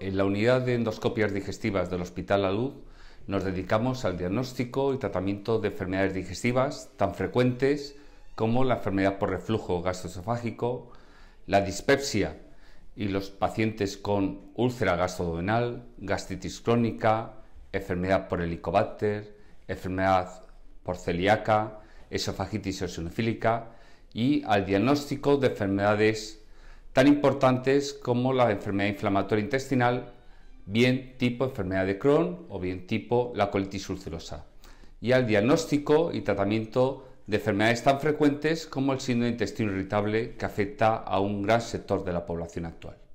En la unidad de endoscopias digestivas del Hospital La Luz nos dedicamos al diagnóstico y tratamiento de enfermedades digestivas tan frecuentes como la enfermedad por reflujo gastroesofágico, la dispepsia y los pacientes con úlcera gastroodenal, gastritis crónica, enfermedad por helicobacter, enfermedad por celíaca, esofagitis eosinofílica y al diagnóstico de enfermedades tan importantes como la enfermedad inflamatoria intestinal, bien tipo enfermedad de Crohn o bien tipo la colitis ulcerosa, y al diagnóstico y tratamiento de enfermedades tan frecuentes como el síndrome de intestino irritable que afecta a un gran sector de la población actual.